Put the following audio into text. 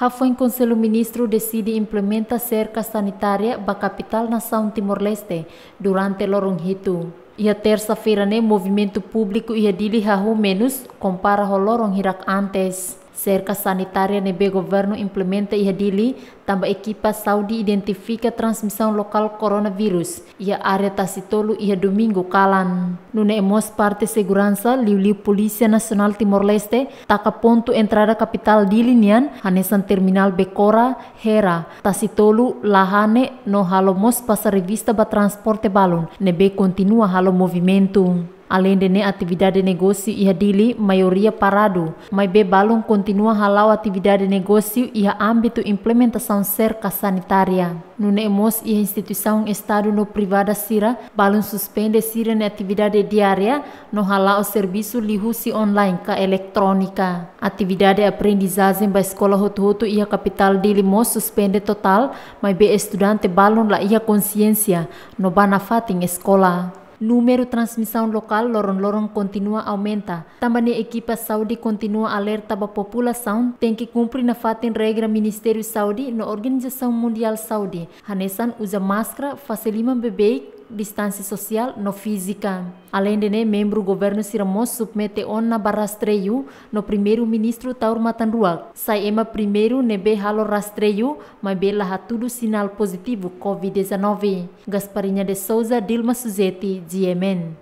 Hafon Conselho Ministro decide implementar cerca sanitária ba capital nação Timor-Leste durante lorong hitu. Ia terça-feira ne movimento público ia dili hahu menos compara ho lorong hirak antes. Cerca sanitária nebe governo implementa iya ia dili, tamba equipa Saudi identifica transmissão local coronavírus. Ia área Tacitolo ia domingo calan. Nune emos parte segurança liu-liu Polícia Nacional Timor-Leste takaponto ponto entrada capital linian hanesan terminal Bekora, Hera, Tacitolo, Lahane no halomos passa revista ba transporte balon. Nebe continua halo movimento além de ne atividade negócio ia dili maioria parado, be bebalum continua halau atividade negócio ia âmbito implementação cerca sanitária. No NEMOS ia instituição Estado no privada sira, balum suspende sira ne atividade diária, no halau serviço lihusi online ka elektronika. Atividade aprendizagem ba escola hotu-hotu ia capital dili mos suspende total, mai be estudante balum la ia consciência, no banafating escola. Número transmissão local loron-loron continua aumenta. Também a equipa saúde continua alerta para a população tem que cumprir na fatem regra Ministério Saúde na Organização Mundial Saúde. Hanesan usa máscara, facilita bebê, distansi sosial, no fisika. Além de né, membro do governo submete onna barrastreio no primeiro-ministro Taur Matanruak. Sai ema primeiro nebe halo rastreio, be laha hatudo sinal positivo COVID-19. Gasparinha de Souza, Dilma Suzeti, Diemen.